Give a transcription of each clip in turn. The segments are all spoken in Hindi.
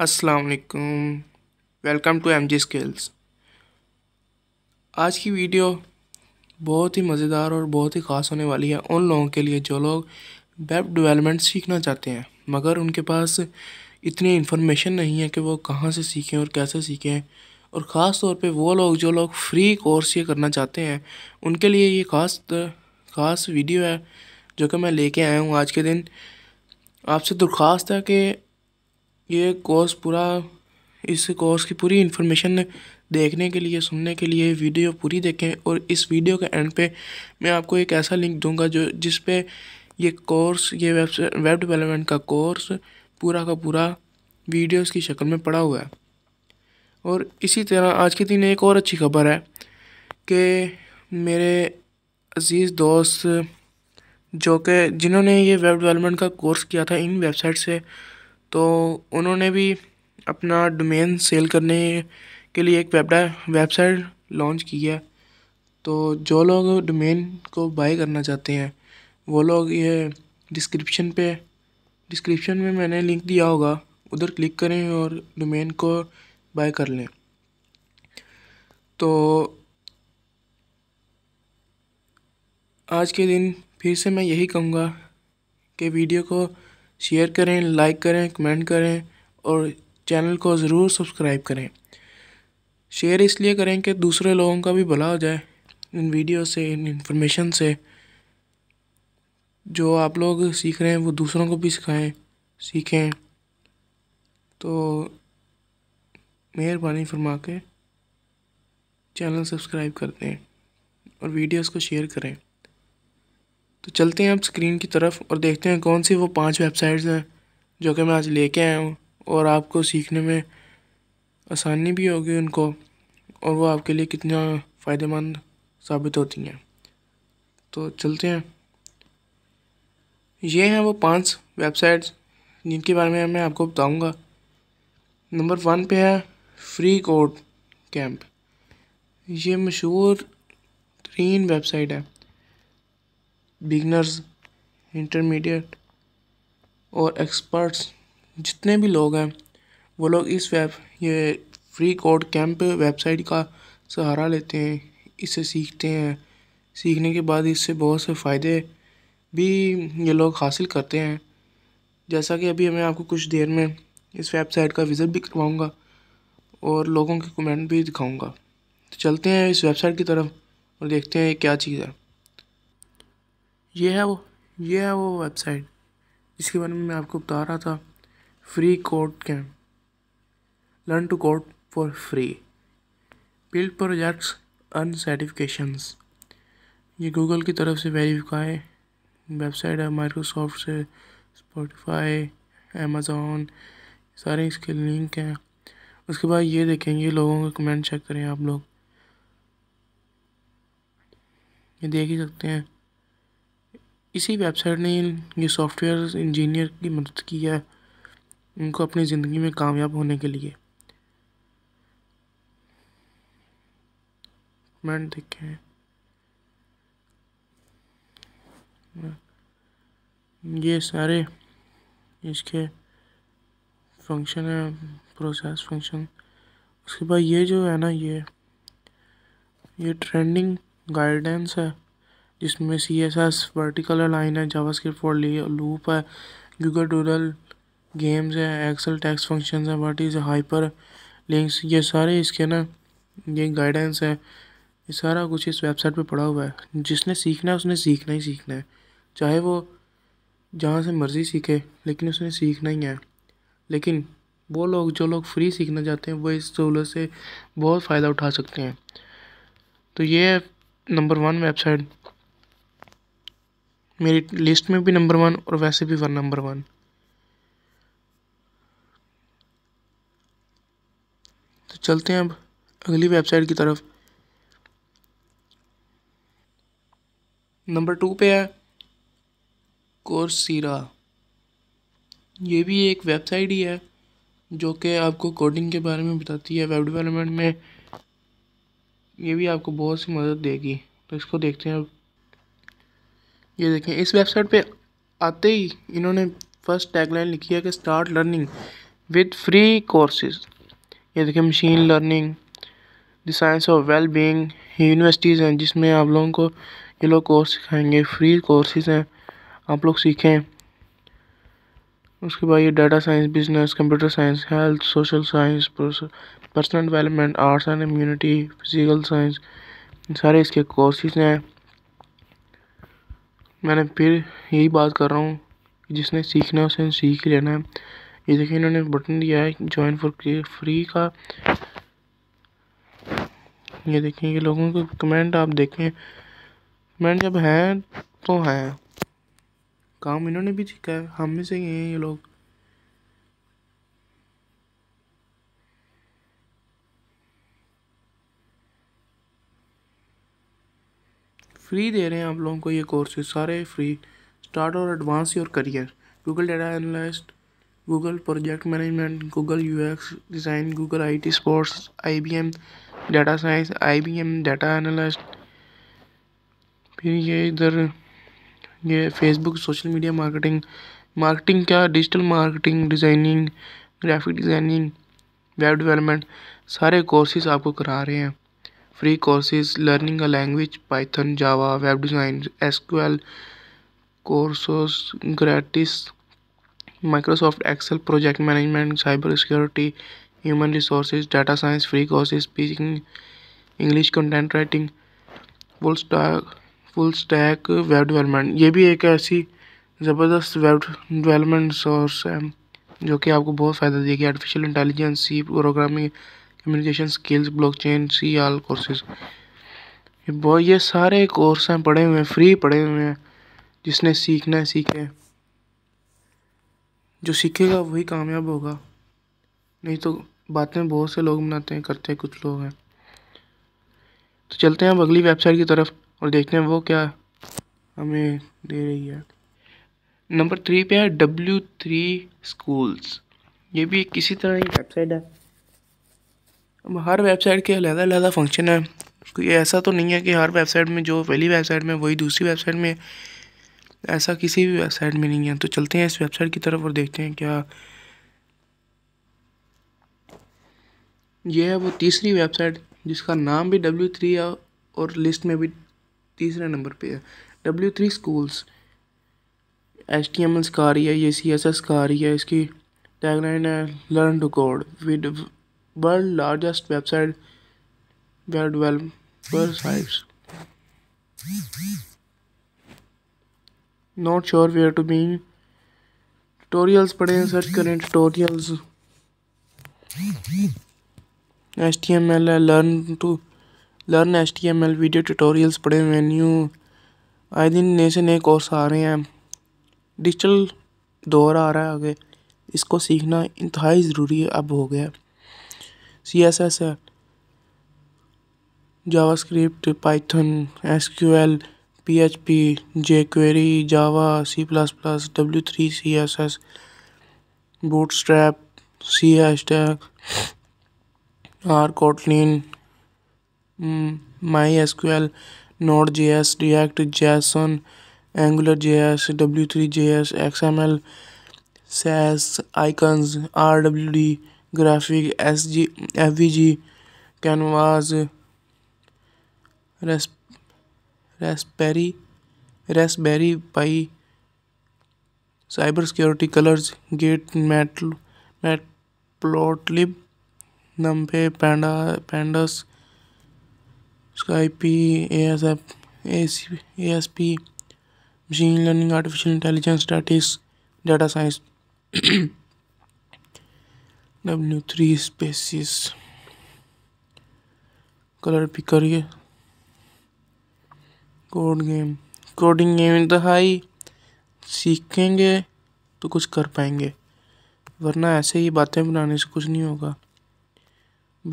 असलकुम welcome to M G skills आज की वीडियो बहुत ही मज़ेदार और बहुत ही ख़ास होने वाली है उन लोगों के लिए जो लोग वेब डेवलपमेंट सीखना चाहते हैं मगर उनके पास इतनी इन्फॉर्मेशन नहीं है कि वो कहाँ से सीखें और कैसे सीखें और ख़ास तौर पे वो लोग जो लोग फ्री कोर्स ये करना चाहते हैं उनके लिए ये ख़ास ख़ास वीडियो है जो कि मैं लेके आया हूँ आज के दिन आपसे दरख्वास्त है कि ये कोर्स पूरा इस कोर्स की पूरी इन्फॉर्मेशन देखने के लिए सुनने के लिए वीडियो पूरी देखें और इस वीडियो के एंड पे मैं आपको एक ऐसा लिंक दूंगा जो जिस पे ये कोर्स ये वेब वेब डेवलपमेंट का कोर्स पूरा का पूरा वीडियोस की शक्ल में पड़ा हुआ है और इसी तरह आज के दिन एक और अच्छी खबर है कि मेरे अजीज़ दोस्त जो कि जिन्होंने ये वेब डेवलपमेंट का कोर्स किया था इन वेबसाइट से तो उन्होंने भी अपना डोमेन सेल करने के लिए एक वेबसाइट लॉन्च की है तो जो लोग डोमेन को बाय करना चाहते हैं वो लोग ये डिस्क्रिप्शन पे डिस्क्रिप्शन में मैंने लिंक दिया होगा उधर क्लिक करें और डोमेन को बाय कर लें तो आज के दिन फिर से मैं यही कहूँगा कि वीडियो को शेयर करें लाइक करें कमेंट करें और चैनल को ज़रूर सब्सक्राइब करें शेयर इसलिए करें कि दूसरे लोगों का भी भला हो जाए इन वीडियो से इन इंफॉर्मेशन से जो आप लोग सीख रहे हैं वो दूसरों को भी सिखाएं सीखें तो मेहरबानी फरमा के चैनल सब्सक्राइब कर दें और वीडियोस को शेयर करें तो चलते हैं अब स्क्रीन की तरफ और देखते हैं कौन सी वो पांच वेबसाइट्स हैं जो कि मैं आज लेके आया हूँ और आपको सीखने में आसानी भी होगी उनको और वो आपके लिए कितना फ़ायदेमंद साबित होती हैं तो चलते हैं ये हैं वो पांच वेबसाइट्स जिनके बारे में मैं आपको बताऊंगा नंबर वन पे है फ्री कोड कैंप ये मशहूर तरीन वेबसाइट है बिगनर्स इंटरमीडिएट और एक्सपर्ट्स जितने भी लोग हैं वो लोग इस वेब ये फ्री कोड कैंप वेबसाइट का सहारा लेते हैं इसे सीखते हैं सीखने के बाद इससे बहुत से फ़ायदे भी ये लोग हासिल करते हैं जैसा कि अभी मैं आपको कुछ देर में इस वेबसाइट का विज़िट भी करवाऊँगा और लोगों के कमेंट भी दिखाऊँगा तो चलते हैं इस वेबसाइट की तरफ और देखते हैं क्या चीज़ है ये है वो ये है वो वेबसाइट जिसके बारे में मैं आपको बता रहा था free code camp learn to code for free build projects earn certification ये गूगल की तरफ से वेरीफाई वेबसाइट है माइक्रोसॉफ्ट से स्पॉटिफाई अमेज़ोन सारे इसके लिंक हैं उसके बाद ये देखेंगे लोगों के कमेंट चेक करें आप लोग ये देख ही सकते हैं इसी वेबसाइट ने ये सॉफ्टवेयर इंजीनियर की मदद की है उनको अपनी ज़िंदगी में कामयाब होने के लिए कमेंट देखें ये सारे इसके फंक्शन है प्रोसेस फंक्शन उसके बाद ये जो है ना ये ये ट्रेंडिंग गाइडेंस है इसमें C S S vertical line है जावास्क्रिप्ट फॉर लूप है गूगल डूडल गेम्स है एक्सेल टैक्स फंक्शन है वट इज़ हाइपर लिंक्स ये सारे इसके ना ये गाइडेंस है ये सारा कुछ इस वेबसाइट पे पड़ा हुआ है जिसने सीखना है उसने सीखना ही सीखना है चाहे वो जहाँ से मर्ज़ी सीखे लेकिन उसने सीखना ही है लेकिन वो लोग जो लोग फ्री सीखना चाहते हैं वो इस सहूलत से बहुत फ़ायदा उठा सकते हैं तो ये नंबर वन वेबसाइट मेरी लिस्ट में भी नंबर वन और वैसे भी वन नंबर वन तो चलते हैं अब अगली वेबसाइट की तरफ नंबर टू पे है कोर्सीरा ये भी एक वेबसाइट ही है जो कि आपको कोडिंग के बारे में बताती है वेब डेवलपमेंट में ये भी आपको बहुत सी मदद देगी तो इसको देखते हैं अब ये देखें इस वेबसाइट पे आते ही इन्होंने फर्स्ट टैगलाइन लिखी है कि start learning with free courses ये देखें machine learning the science of well being universities हैं जिसमें आप लोगों को ये लोग कोर्स सिखाएंगे फ्री कोर्सेज हैं आप लोग सीखें उसके बाद ये data science business computer science health social science personal development arts and humanities physical science सारे इसके कोर्सेज हैं मैंने फिर यही बात कर रहा हूँ जिसने सीखना है उसने सीख ही लेना है ये देखिए इन्होंने बटन दिया है ज्वाइन फॉर फ्री का ये देखें ये लोगों को कमेंट आप देखें कमेंट जब हैं तो हैं काम इन्होंने भी सीखा है हम में से ही हैं ये लोग फ्री दे रहे हैं आप लोगों को ये कोर्सेज सारे फ्री स्टार्ट और advance your career Google data analyst Google project management Google UX design Google IT support IBM data science IBM data analyst फिर ये इधर ये Facebook social media marketing marketing क्या digital marketing designing graphic designing web development सारे कोर्सेज आपको करा रहे हैं free courses learning a language python java web design sql courses gratis microsoft excel project management cyber security human resources data science free courses speaking english content writing full stack full stack web development ये भी एक ऐसी ज़बरदस्त वेब डेवलपमेंट सोर्स है जो कि आपको बहुत फ़ायदा देगी artificial intelligence C programming communication skills blockchain see all courses बहुत ये सारे कोर्स हैं पढ़े हुए हैं फ्री पढ़े हुए हैं जिसने सीखना है सीखे जो सीखेगा वही कामयाब होगा नहीं तो बातें बहुत से लोग बनाते हैं करते हैं कुछ लोग हैं तो चलते हैं अब अगली वेबसाइट की तरफ और देखते हैं वो क्या हमें दे रही है नंबर थ्री पे है डब्ल्यू थ्री स्कूल्स ये भी किसी तरह की वेबसाइट है हर वेबसाइट के अलग अलग फंक्शन है कोई ऐसा तो नहीं है कि हर वेबसाइट में जो पहली वेबसाइट में वही दूसरी वेबसाइट में ऐसा किसी भी वेबसाइट में नहीं है तो चलते हैं इस वेबसाइट की तरफ और देखते हैं क्या यह है वो तीसरी वेबसाइट जिसका नाम भी डब्ल्यू थ्री है और लिस्ट में भी तीसरे नंबर पे है W three schools H T M Ls का आ रही है ये सी एस एस का आ रही है इसकी टैगलाइन है learn to code with world largest website web developer sites not sure where to be tutorials पढ़े सर्च करें tutorials S T M L learn to learn S T M L video tutorials पढ़े मेन्यू आए दिन नए से नए कोर्स आ रहे हैं डिजिटल दौर आ रहा है आगे इसको सीखना इंतहाई ज़रूरी अब हो गया एस है script python S Q L P H P jQuery Java C plus plus W three C S S bootstrap C S tag R Kotlin my S Q L node J S react JSON angular J S W three J S X M L Sass icons R W D graphic S G F V G canvas race raspberry raspberry pi cyber security colours get metal met matplotlib NumPy pandas pandas SciPy A S F A S P machine learning artificial intelligence statistics data science W three spaces colour pick करिए कोड गेम कोडिंग गेम हाई सीखेंगे तो कुछ कर पाएंगे वरना ऐसे ही बातें बनाने से कुछ नहीं होगा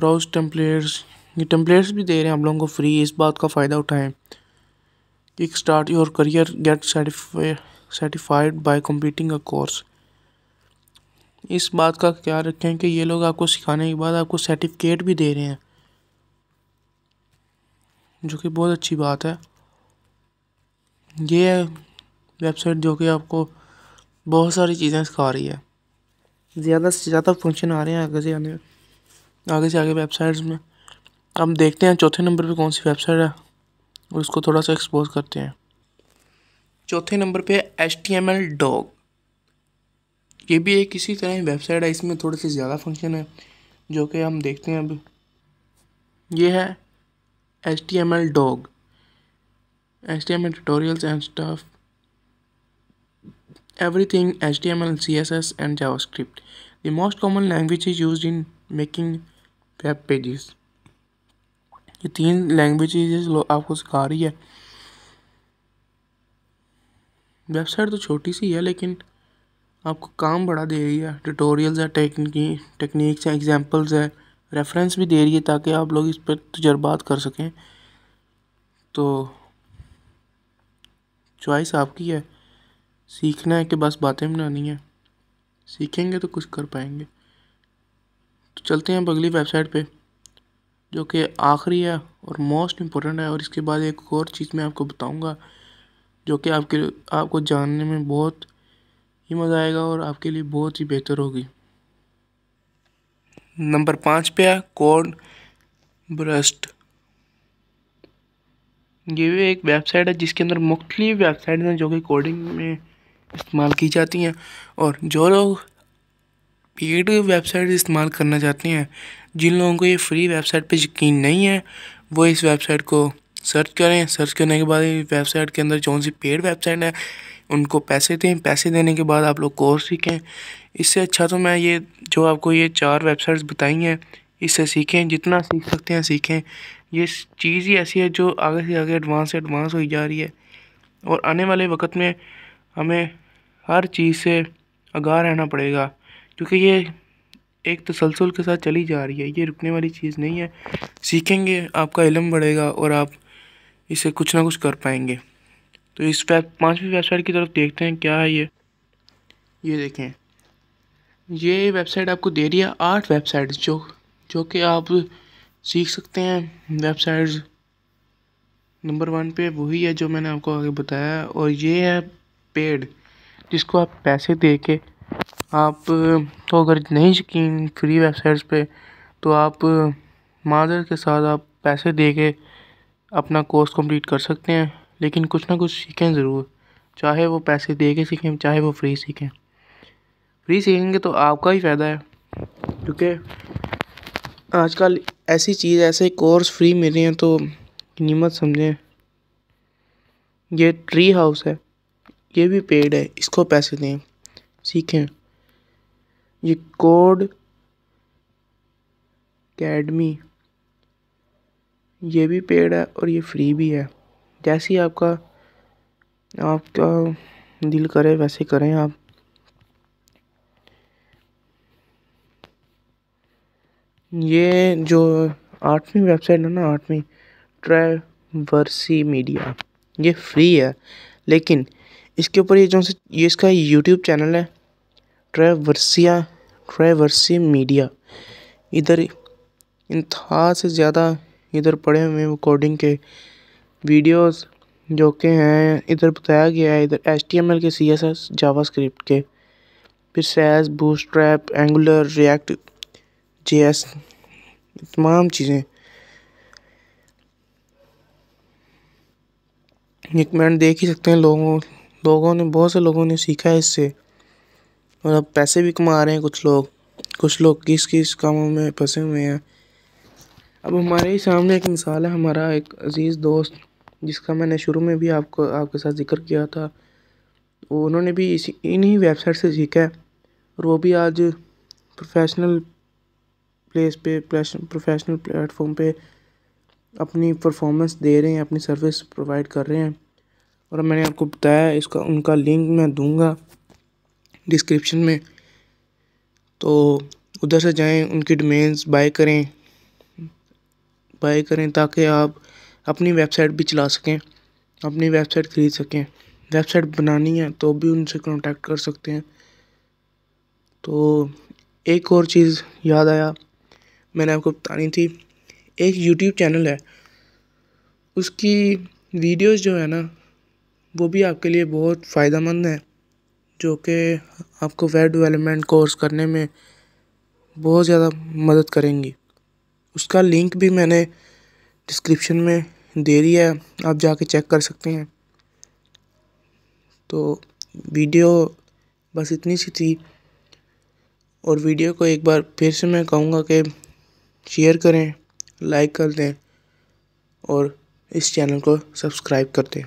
ब्राउज टेम्पलेट्स ये टेम्पलेट्स भी दे रहे हैं आप लोगों को फ्री इस बात का फ़ायदा उठाएं कि start your career get certified by completing a course इस बात का ख्याल रखें कि ये लोग आपको सिखाने के बाद आपको सर्टिफिकेट भी दे रहे हैं जो कि बहुत अच्छी बात है ये है वेबसाइट जो कि आपको बहुत सारी चीज़ें सिखा रही है ज़्यादा से ज़्यादा फंक्शन आ रहे हैं आगे से आने आगे से आगे वेबसाइट्स में अब देखते हैं चौथे नंबर पे कौन सी वेबसाइट है उसको थोड़ा सा एक्सपोज करते हैं चौथे नंबर पे H T M L dog ये भी एक इसी तरह की वेबसाइट है इसमें थोड़े से ज़्यादा फंक्शन है जो कि हम देखते हैं अब ये है H T M L dog H T M L tutorials and stuff S and JavaScript the most common language is use in making web pages ये तीन लैंग्वेज आपको सिखा रही है वेबसाइट तो छोटी सी है लेकिन आपको काम बड़ा दे रही है ट्यूटोरियल्स है टेक्निकी टेक्निक्स हैं एग्जांपल्स है रेफरेंस भी दे रही है ताकि आप लोग इस पर तजर्बात कर सकें तो चॉइस आपकी है सीखना है कि बस बातें बनानी है सीखेंगे तो कुछ कर पाएंगे तो चलते हैं अब अगली वेबसाइट पे जो कि आखिरी है और मोस्ट इम्पोर्टेंट है और इसके बाद एक और चीज़ मैं आपको बताऊँगा जो कि आपके आपको जानने में बहुत ही मज़ा आएगा और आपके लिए बहुत ही बेहतर होगी नंबर पाँच पे है कोड ब्रस्ट ये भी एक वेबसाइट है जिसके अंदर मुख्तलिफ वेबसाइट हैं जो कि कोडिंग में इस्तेमाल की जाती हैं और जो लोग पेड वेबसाइट इस्तेमाल करना चाहते हैं जिन लोगों को ये फ्री वेबसाइट पे यकीन नहीं है वो इस वेबसाइट को सर्च करें सर्च करने के बाद वेबसाइट के अंदर कौन सी पेड वेबसाइट है उनको पैसे दें पैसे देने के बाद आप लोग कोर्स सीखें इससे अच्छा तो मैं ये जो आपको ये चार वेबसाइट्स बताई हैं इससे सीखें जितना सीख सकते हैं सीखें ये चीज़ ही ऐसी है जो आगे से आगे एडवांस से एडवांस हो जा रही है और आने वाले वक्त में हमें हर चीज़ से आगाह रहना पड़ेगा क्योंकि ये एक तसलसल के साथ चली जा रही है ये रुकने वाली चीज़ नहीं है सीखेंगे आपका इलम बढ़ेगा और आप इसे कुछ ना कुछ कर पाएंगे तो इस वेब पाँचवीं वेबसाइट की तरफ देखते हैं क्या है ये ये देखें ये वेबसाइट आपको दे रही है आठ वेबसाइट जो जो कि आप सीख सकते हैं वेबसाइट्स नंबर वन पे वही है जो मैंने आपको आगे बताया और ये है पेड जिसको आप पैसे दे के आप तो अगर नहीं यकीन फ्री वेबसाइट्स पे तो आप मादर के साथ आप पैसे दे के अपना कोर्स कंप्लीट कर सकते हैं लेकिन कुछ ना कुछ सीखें ज़रूर चाहे वो पैसे दे के सीखें चाहे वो फ्री सीखें फ्री सीखेंगे तो आपका ही फ़ायदा है क्योंकि आजकल ऐसी चीज़ ऐसे कोर्स फ्री मिल रही हैं तो नीमत समझें ये ट्री हाउस है ये भी पेड है इसको पैसे दें सीखें ये कोड अकेडमी ये भी पेड है और ये फ्री भी है जैसी आपका आपका दिल करे वैसे करें आप ये जो आठवीं वेबसाइट है ना आठवीं ट्रैवर्सी मीडिया ये फ्री है लेकिन इसके ऊपर ये जो से ये इसका यूट्यूब चैनल है ट्रैवर्सिया ट्रैवर्सी मीडिया इधर इंतहा से ज़्यादा इधर पड़े हुए हैं कोडिंग के वीडियोस जो के हैं इधर बताया गया है इधर एच के सी एस एस स्क्रिप्ट के फिर Sass bootstrap angular react J S तमाम चीज़ें एक मिनट देख ही सकते हैं लोगों लोगों ने बहुत से लोगों ने सीखा है इससे और अब पैसे भी कमा रहे हैं कुछ लोग कुछ लोग किस किस कामों में फंसे हुए हैं अब हमारे ही सामने एक मिसाल है हमारा एक अज़ीज़ दोस्त जिसका मैंने शुरू में भी आपको आपके साथ ज़िक्र किया था वो उन्होंने भी इसी इन्हीं वेबसाइट से सीखा है और वो भी आज प्रोफेशनल प्लेस पे प्रोफेशनल प्लेटफॉर्म पे अपनी परफॉर्मेंस दे रहे हैं अपनी सर्विस प्रोवाइड कर रहे हैं और मैंने आपको बताया इसका उनका लिंक मैं दूंगा डिस्क्रिप्शन में तो उधर से जाएं उनकी डोमेन्स बाय करें बाय करें ताकि आप अपनी वेबसाइट भी चला सकें अपनी वेबसाइट खरीद सकें वेबसाइट बनानी है तो भी उनसे कॉन्टैक्ट कर सकते हैं तो एक और चीज़ याद आया मैंने आपको बतानी थी एक यूट्यूब चैनल है उसकी वीडियोस जो है ना वो भी आपके लिए बहुत फ़ायदा मंद है जो कि आपको वेब डेवलपमेंट कोर्स करने में बहुत ज़्यादा मदद करेंगी उसका लिंक भी मैंने डिस्क्रिप्शन में दे रही है आप जाके चेक कर सकते हैं तो वीडियो बस इतनी सी थी और वीडियो को एक बार फिर से मैं कहूँगा कि शेयर करें लाइक कर दें और इस चैनल को सब्सक्राइब कर दें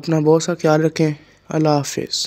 अपना बहुत सा ख्याल रखें अल्लाह हाफिज़